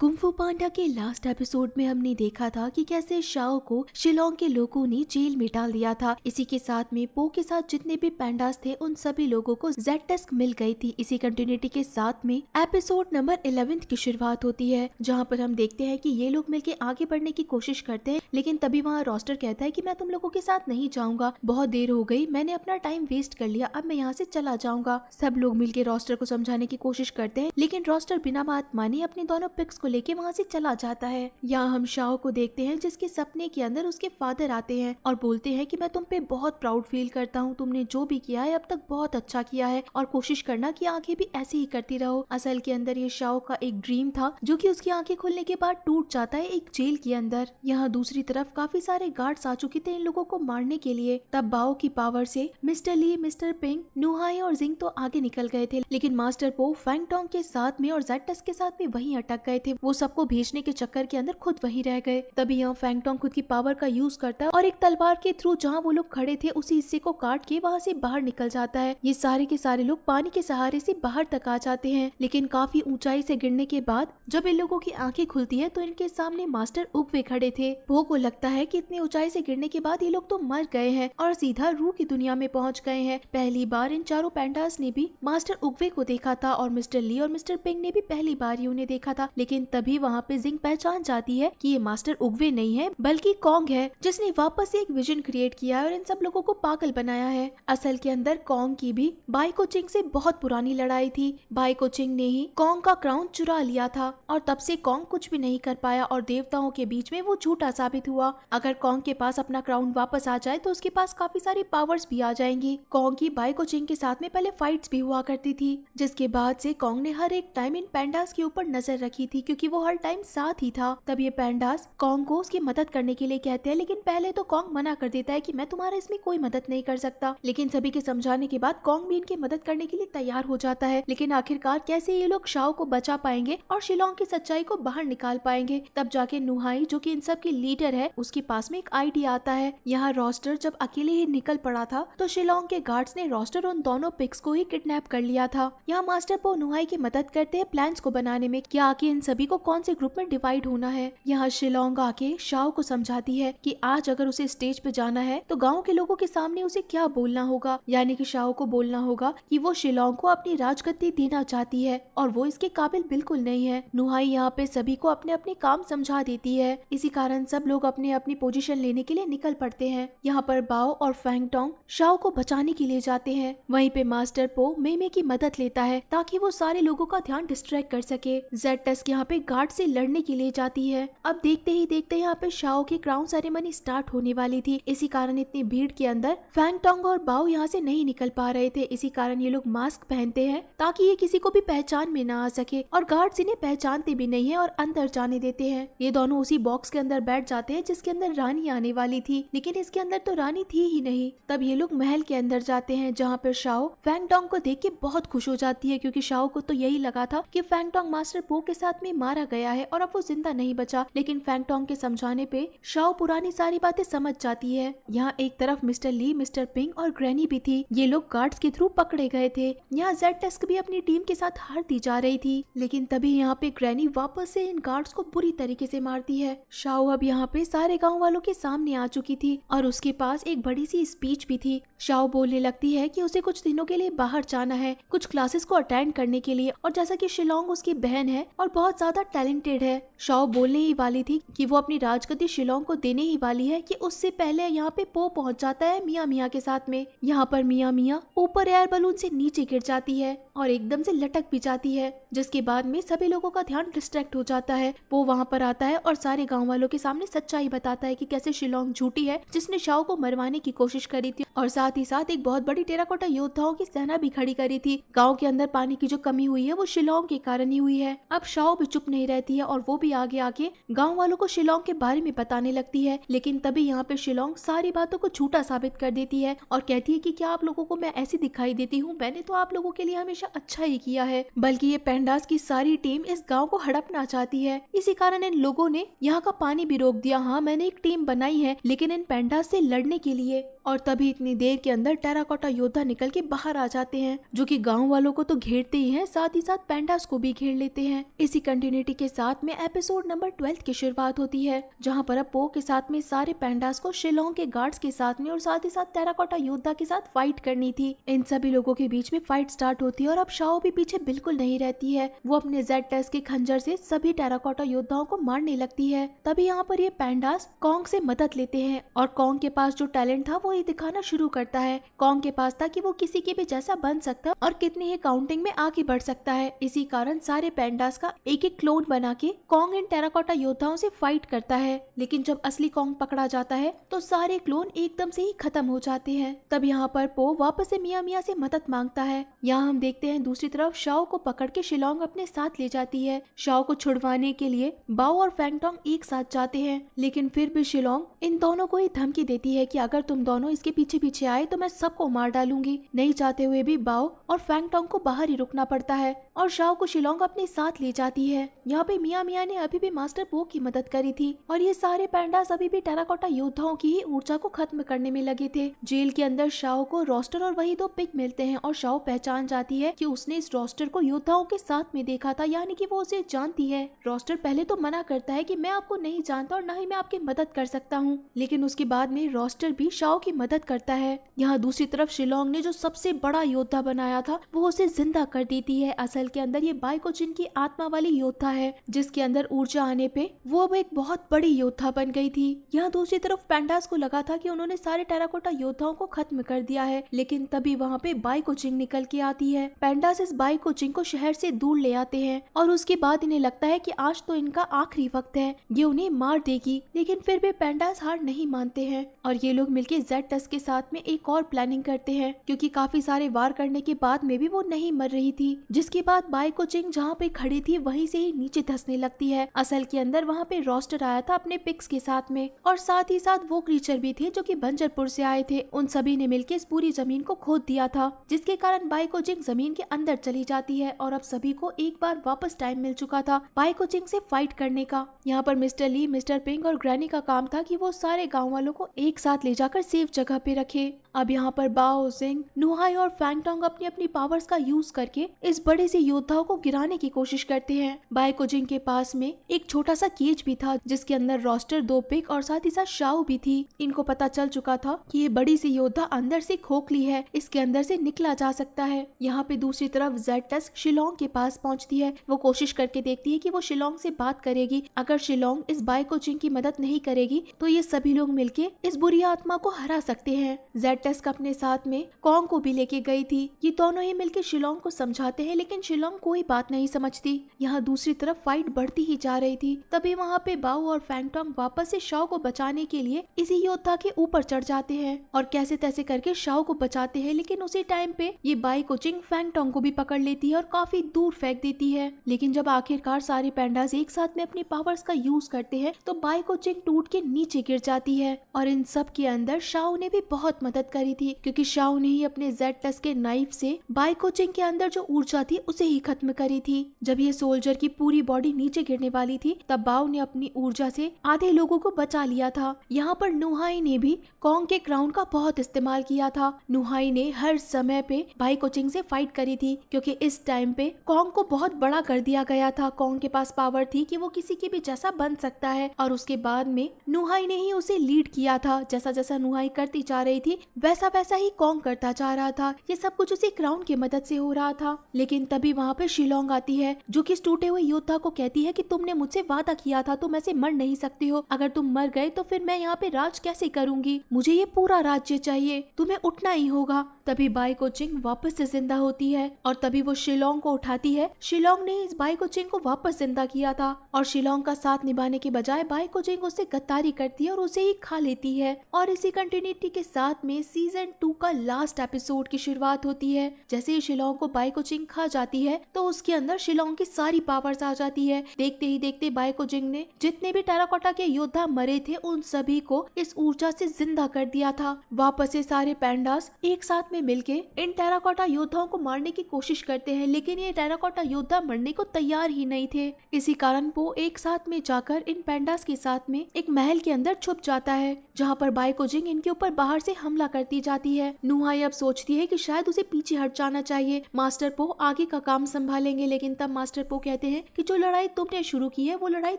kung fu पांडा के last episode में हमने देखा था कि कैसे शाओ को शिलोंग के लोगों ने जेल में डाल दिया था इसी के साथ में पो के साथ जितने भी पैंडास थे उन सभी लोगों को जेड टेस्क मिल गई थी इसी कंटिन्यूटी के साथ में एपिसोड नंबर इलेवेंथ की शुरुआत होती है जहाँ पर हम देखते हैं कि ये लोग मिलकर आगे बढ़ने की कोशिश करते हैं लेकिन तभी वहाँ रोस्टर कहता है की मैं तुम लोगों के साथ नहीं जाऊँगा बहुत देर हो गई मैंने अपना टाइम वेस्ट कर लिया अब मैं यहाँ से चला जाऊंगा सब लोग मिलकर रोस्टर को समझाने की कोशिश करते हैं लेकिन रोस्टर बिना बात माने अपने दोनों पिक्स को लेके वहाँ से चला जाता है यहाँ हम शाह को देखते हैं जिसके सपने के अंदर उसके फादर आते हैं और बोलते हैं कि मैं तुम पे बहुत प्राउड फील करता हूँ तुमने जो भी किया है अब तक बहुत अच्छा किया है और कोशिश करना कि आंखें भी ऐसे ही करती रहो असल के अंदर ये शाह का एक ड्रीम था जो की उसकी आंखें खुलने के बाद टूट जाता है एक जेल के अंदर यहाँ दूसरी तरफ काफी सारे गार्ड्स आ चुके थे इन लोगों को मारने के लिए तब बाओ की पावर से मिस्टर ली मिस्टर पिंग नुहाई और जिंग तो आगे निकल गए थे लेकिन मास्टर पो फैंग टोंग के साथ में और जेटस के साथ में वहीं अटक गए थे वो सबको भेजने के चक्कर के अंदर खुद वहीं रह गए तभी यहाँ फैंगटोंग खुद की पावर का यूज करता है और एक तलवार के थ्रू जहाँ वो लोग खड़े थे उसी हिस्से को काट के वहाँ से बाहर निकल जाता है ये सारे के सारे लोग पानी के सहारे से बाहर तक आ जाते हैं लेकिन काफी ऊंचाई से गिरने के बाद जब इन लोगों की आंखें खुलती है तो इनके सामने मास्टर उगवे खड़े थे वो को लगता है कि इतनी ऊंचाई से गिरने के बाद ये लोग तो मर गए हैं और सीधा रू की दुनिया में पहुंच गए हैं पहली बार इन चारों पैंडास ने भी मास्टर उगवे को देखा था और मिस्टर ली और मिस्टर पिंग ने भी पहली बार ही उन्हें देखा था लेकिन तभी वहाँ पे जिंग पहचान जाती है कि ये मास्टर उगवे नहीं है बल्कि कॉन्ग है जिसने वापस एक विजन क्रिएट किया है और इन सब लोगों को पागल बनाया है असल के अंदर कॉन्ग की भी बाई कोचिंग से बहुत पुरानी लड़ाई थी बाई कोचिंग ने ही कॉन्ग का क्राउन चुरा लिया था और तब से कॉन्ग कुछ भी नहीं कर पाया और देवताओं के बीच में वो झूठा साबित हुआ अगर कॉन्ग के पास अपना क्राउन वापस आ जाए तो उसके पास काफी सारी पावर्स भी आ जाएंगी कॉन्ग की बाई कोचिंग के साथ में पहले फाइट्स भी हुआ करती थी जिसके बाद से कॉन्ग ने हर एक टाइम इन पैंडास के ऊपर नजर रखी थी क्योंकि क्योंकि वो हर टाइम साथ ही था तब ये पैंडास कॉन्ग को उसकी मदद करने के लिए कहते हैं लेकिन पहले तो कॉन्ग मना कर देता है की मैं तुम्हारे इसमें कोई मदद नहीं कर सकता लेकिन सभी के समझाने के बाद कॉन्ग भी इनकी मदद करने के लिए तैयार हो जाता है लेकिन आखिरकार कैसे ये लोग शाओ को बचा पाएंगे और शिलोंग की सच्चाई को बाहर निकाल पाएंगे तब जाके नुहाई जो की इन सब की लीडर है उसके पास में एक आइडिया आता है यहाँ रॉस्टर जब अकेले ही निकल पड़ा था तो शिलोंग के गार्ड्स ने रॉस्टर उन दोनों पिक्स को ही किडनैप कर लिया था यहाँ मास्टर पो नुहाई की मदद करते हैं प्लान को बनाने में क्या आके इन सभी को कौन से ग्रुप में डिवाइड होना है यहाँ शिलोंग आके शाओ को समझाती है कि आज अगर उसे स्टेज पे जाना है तो गांव के लोगों के सामने उसे क्या बोलना होगा यानी कि शाओ को बोलना होगा कि वो शिलोंग को अपनी राजगद्दी देना चाहती है और वो इसके काबिल बिल्कुल नहीं है नुहाई यहाँ पे सभी को अपने अपने काम समझा देती है इसी कारण सब लोग अपने अपनी पोजिशन लेने के लिए निकल पड़ते हैं यहाँ पर बाओ और फैंग टोंग शाओ को बचाने के लिए जाते हैं वही पे मास्टर पो मेमे की मदद लेता है ताकि वो सारे लोगों का ध्यान डिस्ट्रैक्ट कर सके जेड टेस्ट यहाँ पे गार्ड से लड़ने के लिए जाती है अब देखते ही देखते यहाँ पे शाओ की क्राउन सेरेमनी स्टार्ट होने वाली थी इसी कारण इतनी भीड़ के अंदर फैंग टोंग और बाओ यहाँ से नहीं निकल पा रहे थे इसी कारण ये लोग मास्क पहनते हैं ताकि ये किसी को भी पहचान में न आ सके और गार्ड इन्हें पहचानते भी नहीं है और अंदर जाने देते हैं ये दोनों उसी बॉक्स के अंदर बैठ जाते हैं जिसके अंदर रानी आने वाली थी लेकिन इसके अंदर तो रानी थी ही नहीं तब ये लोग महल के अंदर जाते हैं जहाँ पर शाओ फैंग टोंग को देख के बहुत खुश हो जाती है क्यूँकी शाओ को तो यही लगा था की फैंग टोंग मास्टर पो के साथ में मारा गया है और अब वो जिंदा नहीं बचा लेकिन फैंगटोंग के समझाने पे शाओ पुरानी सारी बातें समझ जाती है यहाँ एक तरफ मिस्टर ली मिस्टर पिंग और ग्रैनी भी थी ये लोग गार्ड्स के थ्रू पकड़े गए थे यहाँ जेड टेस्क भी अपनी टीम के साथ हारती जा रही थी लेकिन तभी यहाँ पे ग्रैनी वापस से इन गार्ड्स को बुरी तरीके से मारती है शाओ अब यहाँ पे सारे गाँव वालों के सामने आ चुकी थी और उसके पास एक बड़ी सी स्पीच भी थी शाओ बोलने लगती है की उसे कुछ दिनों के लिए बाहर जाना है कुछ क्लासेस को अटेंड करने के लिए और जैसा कि शिलोंग उसकी बहन है और बहुत ज्यादा टैलेंटेड है शाओ बोलने ही वाली थी कि वो अपनी राजगति शिलोंग को देने ही वाली है कि उससे पहले यहाँ पे पो पहुँच जाता है मियाँ मियाँ के साथ में यहाँ पर मिया मियाँ ऊपर एयर बलून से नीचे गिर जाती है और एकदम से लटक भी जाती है जिसके बाद में सभी लोगों का ध्यान डिस्ट्रैक्ट हो जाता है वो वहाँ पर आता है और सारे गाँव वालों के सामने सच्चाई बताता है की कैसे शिलोंग झूठी है जिसने शाओ को मरवाने की कोशिश करी थी और साथ ही साथ एक बहुत बड़ी टेराकोटा योद्धाओं की सेना भी खड़ी करी थी गाँव के अंदर पानी की जो कमी हुई है वो शिलोंग के कारण ही हुई है अब शाओ भी चुप नहीं रहती है और वो भी आगे आके गाँव वालों को शिलोंग के बारे में बताने लगती है लेकिन तभी यहाँ पे शिलोंग सारी बातों को झूठा साबित कर देती है और कहती है की क्या आप लोगों को मैं ऐसी दिखाई देती हूँ मैंने तो आप लोगों के लिए हमेशा अच्छा ही किया है बल्कि ये पेंडास की सारी टीम इस गाँव को हड़पना चाहती है इसी कारण इन लोगों ने यहाँ का पानी भी रोक दिया हाँ मैंने एक टीम बनाई है लेकिन इन पेंडास से लड़ने के लिए और तभी इतनी इतनी देर के अंदर टेराकोटा योद्धा निकल के बाहर आ जाते हैं जो कि गांव वालों को तो घेरते ही हैं साथ ही साथ पेंडास को भी घेर लेते हैं इसी कंटिन्यूटी के साथ में एपिसोड नंबर ट्वेल्थ की शुरुआत होती है जहाँ पर अब पो के साथ में सारे पेंडास को शिलोंग के गार्ड्स के साथ में और साथ ही साथ टेराकोटा योद्धा के साथ फाइट करनी थी इन सभी लोगों के बीच में फाइट स्टार्ट होती है और अब शाओ भी पीछे बिल्कुल नहीं रहती है वो अपने जेड टेस्ट के खंजर से सभी टेराकोटा योद्धाओं को मारने लगती है तभी यहाँ पर ये पेंडास कॉन्ग से मदद लेते हैं और कॉन्ग के पास जो टैलेंट था वो ये दिखाना शुरू शुरू करता है कॉन्ग के पास था कि वो किसी के भी जैसा बन सकता है और कितनी ही काउंटिंग में आगे बढ़ सकता है इसी कारण सारे पैंडास का एक एक क्लोन बना के कॉन्ग इन टेराकोटा योद्धाओं से फाइट करता है लेकिन जब असली कॉन्ग पकड़ा जाता है तो सारे क्लोन एकदम से ही खत्म हो जाते हैं तब यहाँ पर पो वापस से मिया मिया से मदद मांगता है यहाँ हम देखते हैं दूसरी तरफ शाओ को पकड़ के शिलोंग अपने साथ ले जाती है शाओ को छुड़वाने के लिए बाओ और फैंगटोंग एक साथ जाते हैं लेकिन फिर भी शिलोंग इन दोनों को ही धमकी देती है की अगर तुम दोनों इसके पीछे पीछे आए तो मैं सबको मार डालूंगी नहीं चाहते हुए भी बाओ और फैंगटोंग को बाहर ही रुकना पड़ता है और शाओ को शिलोंग अपने साथ ले जाती है यहाँ पे मिया मिया ने अभी भी मास्टर पो की मदद करी थी और ये सारे पैंडा अभी भी टेराकोटा योद्धाओं की ही ऊर्जा को खत्म करने में लगे थे जेल के अंदर शाओ को रोस्टर और वही दो पिक मिलते हैं और शाओ पहचान जाती है कि उसने इस रोस्टर को योद्धाओं के साथ में देखा था यानी कि वो उसे जानती है रोस्टर पहले तो मना करता है की मैं आपको नहीं जानता और न ही मैं आपकी मदद कर सकता हूँ लेकिन उसके बाद में रोस्टर भी शाओ की मदद करता लगता है यहाँ दूसरी तरफ शिलोंग ने जो सबसे बड़ा योद्धा बनाया था वो उसे जिंदा कर देती है असल के अंदर ये बाइको जिनकी आत्मा वाली योद्धा है जिसके अंदर ऊर्जा आने पे वो अब एक बहुत बड़ी योद्धा बन गई थी यहाँ दूसरी तरफ पैंडास को लगा था कि उन्होंने सारे टेराकोटा योद्धाओं को खत्म कर दिया है लेकिन तभी वहाँ पे बाइको कोचिंग निकल के आती है पैंडास इस बाइको को शहर से दूर ले आते हैं और उसके बाद इन्हें लगता है की आज तो इनका आखिरी वक्त है ये उन्हें मार देगी लेकिन फिर भी पैंडास हार नहीं मानते हैं और ये लोग मिलकर जेड टस के साथ साथ में एक और प्लानिंग करते हैं क्योंकि काफी सारे वार करने के बाद में भी वो नहीं मर रही थी जिसके बाद बाई को चिंग जहाँ पे खड़ी थी वहीं से ही नीचे धसने लगती है असल के अंदर वहाँ पे रोस्टर आया था अपने पिक्स के साथ में और साथ ही साथ वो क्रीचर भी थे जो की बंजरपुर से आए थे उन सभी ने मिलकर इस पूरी जमीन को खोद दिया था जिसके कारण बाई को चिंग जमीन के अंदर चली जाती है और अब सभी को एक बार वापस टाइम मिल चुका था बाई को चिंग से फाइट करने का यहाँ पर मिस्टर ली मिस्टर पिंग और ग्रैनी का काम था की वो सारे गाँव वालों को एक साथ ले जाकर सेफ जगह पे रखे रखे अब यहाँ पर बाओ सिंह नुहाई और फैंगटोंग अपनी अपनी पावर्स का यूज करके इस बड़े से योद्धाओं को गिराने की कोशिश करते हैं बाय कुजिंग के पास में एक छोटा सा केज भी था जिसके अंदर रोस्टर दो पिक और साथ ही साथ शाओ भी थी इनको पता चल चुका था कि ये बड़ी सी योद्धा अंदर से खोखली है इसके अंदर से निकला जा सकता है यहाँ पे दूसरी तरफ जेड शिलोंग के पास पहुँचती है वो कोशिश करके देखती है की वो शिलोंग से बात करेगी अगर शिलोंग इस कोचिंग की मदद नहीं करेगी तो ये सभी लोग मिलके इस बुरी आत्मा को हरा सकते हैं जेड टेस्क अपने साथ में कॉन्ग को भी लेके गई थी ये दोनों ही मिलकर शिलोंग को समझाते हैं लेकिन शिलोंग कोई बात नहीं समझती यहाँ दूसरी तरफ फाइट बढ़ती ही जा रही थी तभी वहाँ पे बाऊ और फैंगटोंग वापस से शाव को बचाने के लिए इसी योद्धा के ऊपर चढ़ जाते हैं और कैसे तैसे करके शाव को बचाते हैं लेकिन उसी टाइम पे ये बाई कोचिंग फैंगटोंग को भी पकड़ लेती है और काफी दूर फेंक देती है लेकिन जब आखिरकार सारे पैंडाज एक साथ में अपनी पावर्स का यूज करते हैं तो बाई कोचिंग टूट के नीचे गिर जाती है और इन सब के अंदर शाव ने भी बहुत बहुत मदद करी थी क्योंकि शाओ ने ही अपने जेड टस के नाइफ से बाइक कोचिंग के अंदर जो ऊर्जा थी उसे ही खत्म करी थी जब ये सोल्जर की पूरी बॉडी नीचे गिरने वाली थी तब बाओ ने अपनी ऊर्जा से आधे लोगों को बचा लिया था यहाँ पर नुहाई ने भी कॉन्ग के क्राउन का बहुत इस्तेमाल किया था नुहाई ने हर समय पे बाई कोचिंग से फाइट करी थी क्योंकि इस टाइम पे कॉन्ग को बहुत बड़ा कर दिया गया था कॉन्ग के पास पावर थी कि वो किसी के भी जैसा बन सकता है और उसके बाद में नुहाई ने ही उसे लीड किया था जैसा जैसा नुहाई करती जा रही गई थी वैसा वैसा ही कॉन्ग करता जा रहा था ये सब कुछ उसी क्राउन की मदद से हो रहा था लेकिन तभी वहाँ पर शिलोंग आती है जो कि टूटे हुए योद्धा को कहती है की तुमने मुझसे वादा किया था तुम ऐसे मर नहीं सकती हो अगर तुम मर गए तो फिर मैं यहाँ पे राज कैसे करूंगी मुझे ये पूरा राज्य चाहिए तुम्हें उठना ही होगा तभी बाई को चिंग वापस से जिंदा होती है और तभी वो शिलोंग को उठाती है शिलोंग ने इस बाई को चिंग को वापस जिंदा किया था और शिलोंग का साथ निभाने के बजाय बाई को चिंग उससे गद्दारी करती है और उसे ही खा लेती है और इसी कंटिन्यूटी के साथ साथ में सीजन टू का लास्ट एपिसोड की शुरुआत होती है जैसे ही शिलोंग को बाई को चिंग खा जाती है तो उसके अंदर शिलोंग की सारी पावर्स आ जाती है देखते ही देखते बाई को जिंग ने जितने भी टेराकोटा के योद्धा मरे थे उन सभी को इस ऊर्जा से जिंदा कर दिया था वापस ये सारे पैंडास एक साथ में मिलके इन टेराकोटा योद्धाओं को मारने की कोशिश करते हैं लेकिन ये टेराकोटा योद्धा मरने को तैयार ही नहीं थे इसी कारण वो एक साथ में जाकर इन पैंडास के साथ में एक महल के अंदर छुप जाता है जहाँ पर बाई को जिंग इनके ऊपर बाहर से हमला करती जाती है नुहा अब सोचती है कि शायद उसे पीछे हट जाना चाहिए मास्टर पो आगे का काम संभालेंगे लेकिन तब मास्टर पो कहते हैं कि जो लड़ाई तुमने शुरू की है वो लड़ाई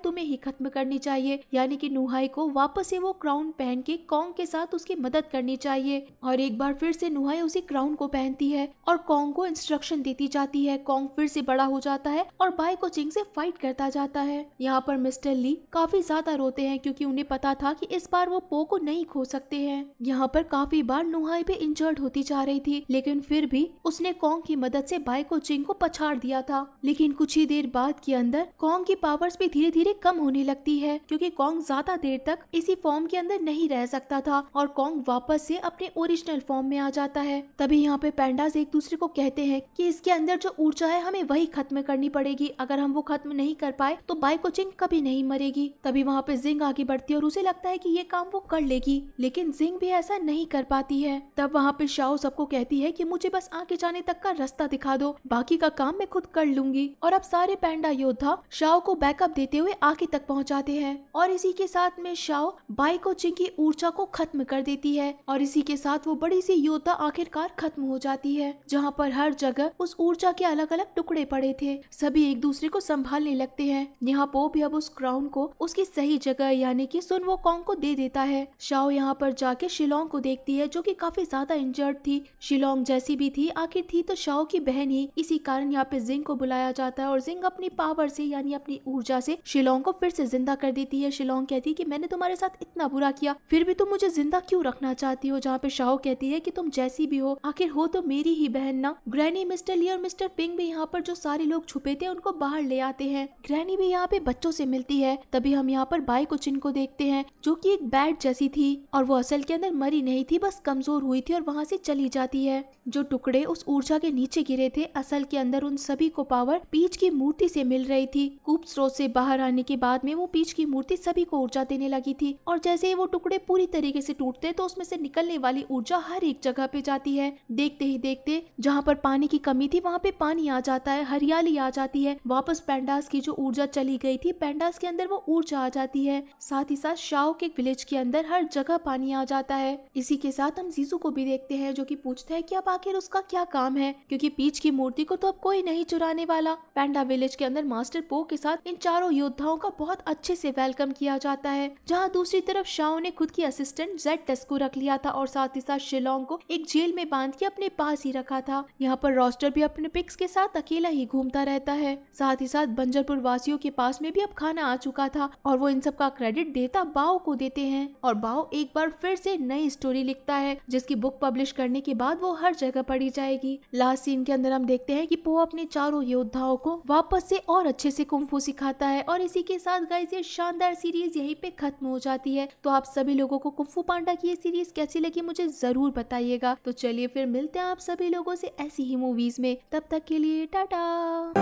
तुम्हें ही खत्म करनी चाहिए यानी कि नुहाई को वापस से वो क्राउन पहन के कॉन्ग के साथ उसकी मदद करनी चाहिए और एक बार फिर से नुहाई उसी क्राउन को पहनती है और कॉन्ग को इंस्ट्रक्शन देती जाती है कॉन्ग फिर से बड़ा हो जाता है और बाई को चिंग से फाइट करता जाता है यहाँ पर मिस्टर ली काफी ज्यादा रोते हैं क्योंकि उन्हें पता था कि इस बार वो पो को नहीं खो सकते हैं यहाँ पर पर काफी बार नुहाई भी इंजर्ड होती जा रही थी लेकिन फिर भी उसने कॉन्ग की मदद से बाई को चिंग को पछाड़ दिया था लेकिन कुछ ही देर बाद के अंदर कॉन्ग की पावर्स भी धीरे धीरे कम होने लगती है क्योंकि कॉन्ग ज्यादा देर तक इसी फॉर्म के अंदर नहीं रह सकता था और कॉन्ग वापस से अपने ओरिजिनल फॉर्म में आ जाता है तभी यहाँ पे पैंडास एक दूसरे को कहते हैं की इसके अंदर जो ऊर्जा है हमें वही खत्म करनी पड़ेगी अगर हम वो खत्म नहीं कर पाए तो बाई को चिंग कभी नहीं मरेगी तभी वहाँ पे जिंग आगे बढ़ती है और उसे लगता है की ये काम वो कर लेगी लेकिन जिंग भी ऐसा नहीं कर पाती है तब वहाँ पे शाओ सबको कहती है कि मुझे बस आगे जाने तक का रास्ता दिखा दो बाकी का काम मैं खुद कर लूंगी और अब सारे पैंडा योद्धा शाओ को बैकअप देते हुए आगे तक पहुँचाते हैं और इसी के साथ में शाओ बाइक को चिंकी ऊर्जा को खत्म कर देती है और इसी के साथ वो बड़ी सी योद्धा आखिरकार खत्म हो जाती है जहाँ पर हर जगह उस ऊर्जा के अलग अलग टुकड़े पड़े थे सभी एक दूसरे को संभालने लगते है यहाँ पोप अब उस क्राउन को उसकी सही जगह यानी की सुन वो कॉन्ग को दे देता है शाओ यहाँ पर जाके शिलोंग को देखती है जो कि काफी ज्यादा इंजर्ड थी शिलोंग जैसी भी थी आखिर थी तो शाओ की बहन ही इसी कारण यहाँ पे जिंग को बुलाया जाता है और जिंग अपनी पावर से यानी अपनी ऊर्जा से शिलोंग को फिर से जिंदा कर देती है शिलोंग कहती है की मैंने तुम्हारे साथ इतना बुरा किया फिर भी तुम मुझे जिंदा क्यूँ रखना चाहती हो जहाँ पे शाह कहती है की तुम जैसी भी हो आखिर हो तो मेरी ही बहन ना ग्रैनी मिस्टर ली और मिस्टर पिंग भी यहाँ पर जो सारे लोग छुपे थे उनको बाहर ले आते हैं ग्रैनी भी यहाँ पे बच्चों से मिलती है तभी हम यहाँ पर बाई कुचिन को देखते हैं जो कि एक बैट जैसी थी और वो असल के अंदर मरी नहीं थी बस कमजोर हुई थी और वहां से चली जाती है जो टुकड़े उस ऊर्जा के नीचे गिरे थे असल के अंदर उन सभी को पावर पीच की मूर्ति से मिल रही थी कूप स्रोत से बाहर आने के बाद में वो पीच की मूर्ति सभी को ऊर्जा देने लगी थी और जैसे ही वो टुकड़े पूरी तरीके से टूटते तो उसमें से निकलने वाली ऊर्जा हर एक जगह पे जाती है देखते ही देखते जहाँ पर पानी की कमी थी वहाँ पे पानी आ जाता है हरियाली आ जाती है वापस पेंडास की जो ऊर्जा चली गई थी पेंडास के अंदर वो ऊर्जा आ जाती है साथ ही साथ शाओ के विलेज के अंदर हर जगह पानी आ जाता है इसी के साथ हम जीजू को भी देखते हैं जो कि पूछता है कि अब आखिर उसका क्या काम है क्योंकि पीच की मूर्ति को तो अब कोई नहीं चुराने वाला पैंडा विलेज के अंदर मास्टर पो के साथ इन चारों योद्धाओं का बहुत अच्छे से वेलकम किया जाता है जहाँ दूसरी तरफ शाह ने खुद की असिस्टेंट जेड टेस्को रख लिया था और साथ ही साथ शिलोंग को एक जेल में बांध के अपने पास ही रखा था यहाँ पर रोस्टर भी अपने पिक्स के साथ अकेला ही घूमता रहता है साथ ही साथ बंजरपुर वासियों के पास में भी अब खाना आ चुका था और वो इन सब का क्रेडिट देता बाओ को देते हैं और बाओ एक बार फिर से नई स्टोरी लिखता है जिसकी बुक पब्लिश करने के बाद वो हर जगह पढ़ी जाएगी लास्ट सीन के अंदर हम देखते हैं कि पो अपने चारों योद्धाओं को वापस से और अच्छे से कुंफू सिखाता है और इसी के साथ गाइस ये शानदार सीरीज यहीं पे खत्म हो जाती है तो आप सभी लोगों को कुंफू पांडा की ये सीरीज कैसी लगी मुझे जरूर बताइएगा तो चलिए फिर मिलते हैं आप सभी लोगों से ऐसी ही मूवीज में तब तक के लिए टाटा